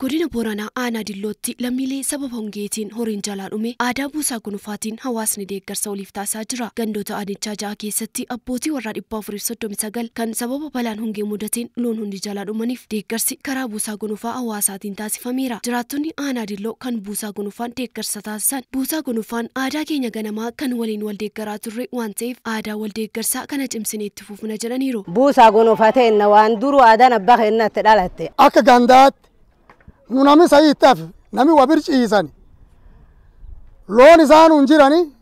Godina Booranaa aanaa Dillootti lammiilee sababa hongeetiin horiin jalaadhume dhume aadaa buusaa gonufaatiin hawaasni deeggarsa oliif taasisaa jira. Gandoota aanichaa ja'a keessatti abbootii warraa dhibba afurii soddomi sagal kan sababa balaan hongee mudateen loon hundi jalaadhumaniif dhumaniif deeggarsi karaa buusaa gonufaa hawaasaatiin taasifameera. Jiraattonni aanaa Dilloo kan buusaa gonufaan deeggarsa taasisan buusaa gonufaan aadaa keenya ganamaa kan waliin wal deeggaraa turre waan ta'eef aadaa wal deeggarsaa kana cimsinee itti fufna jedhaniiru. Buusaa duru nami sa'ii itti nami wabir ciisani loon isaanuun jirani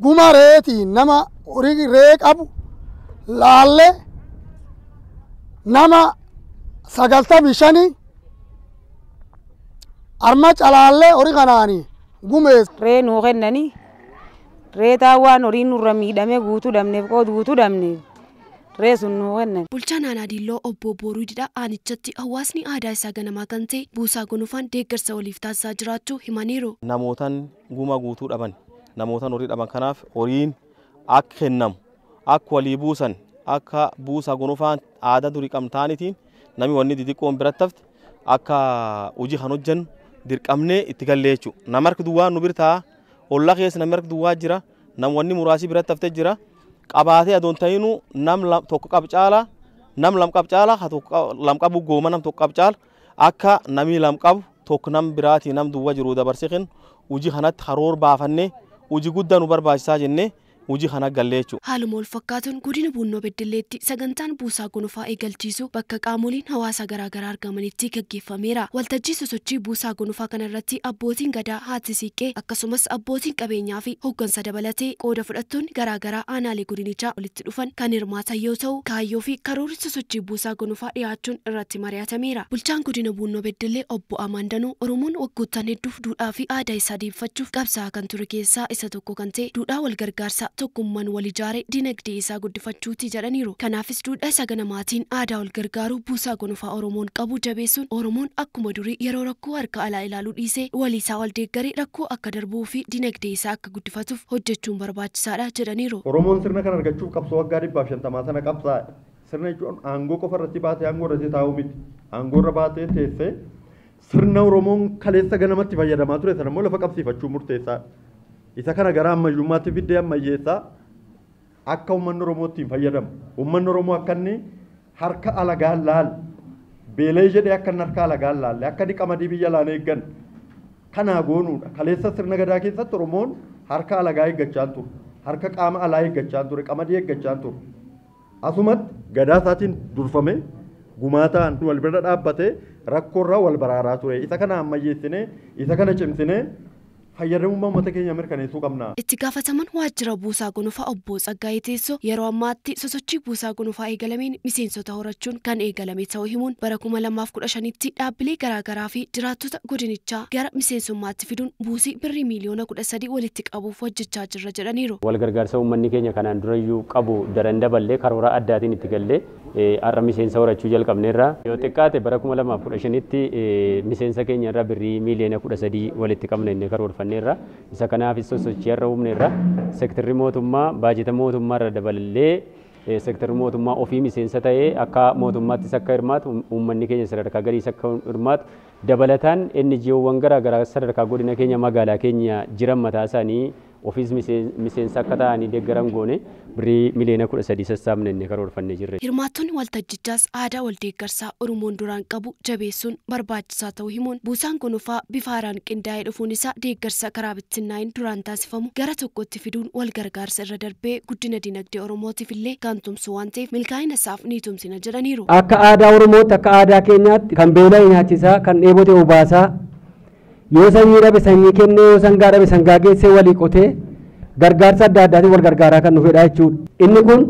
guma reetii nama ori ree qabu lalle nama sagaltami shanii harma calaallee horii kanaani gumeessa. Ree nu kennanii reetaa waan horii nurra miidhame guutuu damne qoodu guutuu damne bulchaan naannaa Diilloo obbo Booriidha. Aanichatti hawaasni aadaa isaa ganama kan ta'e buusaa gonufaan deeggarsa waliif taasisaa jiraachuu himaniiru. Namootaan gumaa guutuu dhaban namootaan horii dhaban kanaaf horiin akka kennamu akka walii buusan akka buusaa gonufaan aadaa durii qabtaanitiin namni wanni xixiqqoon biratti hafte akka hojii kan hojjennu dirqamnee itti gallee jechuudha. Nama harki duwwaa nu birtaa ollaa keessa namni harki duwwaa jira namni muraasni biratti haftee jira. qabaatee adoon ta'inuu nam tokko qab caala nam lam qab caala lam qabu gooma nam tokko qab caala akka namii lam qabu tokko nam biraatii nam duwwa jiru dabarsiqin hojii kanatti karoor baafannee hojii guddaa nu barbaachisaa jennee hojii kana gallee Haaluma wal fakkaatuun godina Buunoo Beddeleetti sagantaan buusaa gonofaa eegalchiisu bakka qaamoliin hawaasa garaagaraa argamanitti gaggeeffameera. Waltajjii sosochii buusaa gonofaa kanarratti abbootiin gadaa haati siiqee akkasumas abbootiin qabeenyaa fi hooggansa dabalatee qooda fudhattoonni garaagaraa aanaalee godinichaa walitti dhufan kan hirmaatan yoo ta'u kaayyoo fi karoorri sosochii buusaa gonofaa dhiyaachuun irratti mari'atameera. Bulchaan godina Buunoo Beddelee obbo Amandanuu Oromoon waggoottan hedduuf duudhaa fi aadaa isaa kan ture keessaa isa tokko kan ta'e duudhaa tokkummaan wal ijaare dinagdee isaa guddifachuuti jedhaniiru. Kanaafis duudhaa saganamaatiin aadaa wal gargaaru buusaa gonfaa Oromoon qabu jabeessuun Oromoon akkuma durii yeroo rakkoo harka alaa ilaaluu dhiisee waliisaa wal deeggaree rakkoo akka darbuu fi dinagdee isaa akka guddifatuuf hojjechuun barbaachisaadha jedhaniiru. Oromoon sirna kana argachuuf qabsoo waggaa dhibbaaf shantamaa sana qabsaa Sirna jechuun aangoo qofa irratti baatee aangoo irratti taa'uu miti. Aangoo irra baatee teessee sirna Oromoon kaleessa ganamatti fayyadamaa ture sana isa kana gara ammayyummaatti fidee ammayyeessaa akka uummanni Oromoo ittiin fayyadamu. Uummanni Oromoo akka inni harka alagaan laal beelee jedhee akka inni harka alagaan laalle akka inni qamadii biyya laan eeggan kanaa goonuudha. Kaleessa sirna gadaa keessatti Oromoon harka alagaa eeggachaa ture. Harka qaama alaa eeggachaa ture. Qamadii eeggachaa ture. Asumatti gadaa isaatiin durfame gumaataan wal bira dhaabbatee rakkoorraa wal baraaraa ture. Isa kana ammayyeessinee isa kana cimsinee keenya mirkaneessuu qabna. itti gaafataman waajjira buusaa gonufaa obbo Tsaggaayee Teessoo yeroo ammaatti sosochii buusaa gonufaa eegalameen miseensota horachuun kan eegalame ta'uu himuun bara kuma lamaaf dhaabbilee garaagaraa fi jiraattota godinichaa gara miseensummaatti fiduun buusii birrii miiliyoona kudha sadii walitti qabuuf hojjechaa jirra jedhaniiru. wal gargaarsa uummanni keenya kanaan iyyuu qabu daran daballee karoora addaatiin itti gallee har'a miseensa horachuu jalqabneerra yoo xiqqaate bara 2015tti miseensa keenya irraa birrii miiliyoona 13 walitti qabna inni karoorfanneerra isa kanaaf sosochii irra humneerra seektirri mootummaa baajeta mootummaa irra dabalallee sektirri mootummaa ofii miseensa ta'ee akka mootummaattis akka hirmaatu uummanni keenya sadarkaa galiis akka hirmaatu dabalataan inni ji'oowwan garaagaraa sadarkaa godina keenya magaalaa keenya jiran mataa isaanii ofiis miseensa akka ta'anii deeggaran goone birrii miliyoona kudha sadii sassaabne inni jirre. Hirmaattonni waltajjichaas aadaa waldeeggarsaa Oromoon duraan qabu jabeessuun barbaachisaa ta'uu himuun buusaan gonofaa bifaaraan qindaa'ee dhufuun isaa deeggarsa karaa bittinnaa'in duraan taasifamu gara tokkotti fiduun wal gargaarsa irra darbee guddina dinagdee Oromootiif illee gaantumsu waan ta'eef milkaa'ina isaaf ni tumsina jedhaniiru. Akka aadaa Oromootti akka aadaa keenyaatti kan beelaa nyaachisaa kan dheebote obaasaa yoo sanyiidha sanyii kennuu sangaadha sangaa geessee walii qotee gargaarsa adda addaatiin wal gargaaraa kan dhufedha jechuudha. Inni kun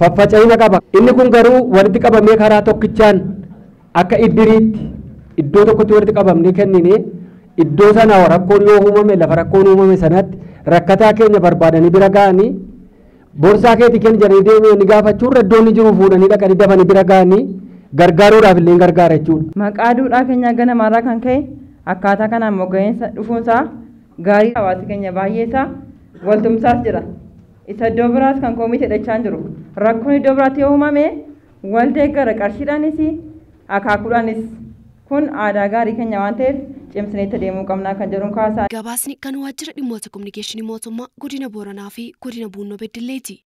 faffaca'ina qaba. Inni kun garuu walitti qabamee karaa tokkichaan akka iddiriitti iddoo tokkotti walitti qabamnee kenninee iddoo sanaa rakkoon yoo uumame lafa rakkoon uumame sanatti rakkataa keenya barbaadanii bira ga'anii borsaa keetii kenna jedhanii deemee ni gaafachuun iddoon jiru fuudhanii dhaqanii dafanii bira ga'anii gargaaruudhaaf illee gargaara jechuudha. Maqaa duudhaa keenyaa ganamarraa kan ka'e akkaataa kanaan moggaa'insa dhufuunsaa gaarii hawaasa keenya baay'eesaa waltumsaas jira. Isa iddoo biraas kan koomii hidhachaa jiru. Rakkoon iddoo biraatti yoo uumame wal deeggara qarshiidhaanis akaakuudhaanis kun aadaa gaarii keenya waan ta'eef cimsineetti deemuu qabnaa kan jedhuun kaasaa. Gabaasni kan waajjira dhimmoota kominikeeshinii mootummaa godina Booranaa fi godina Buunnoo beddelleeti.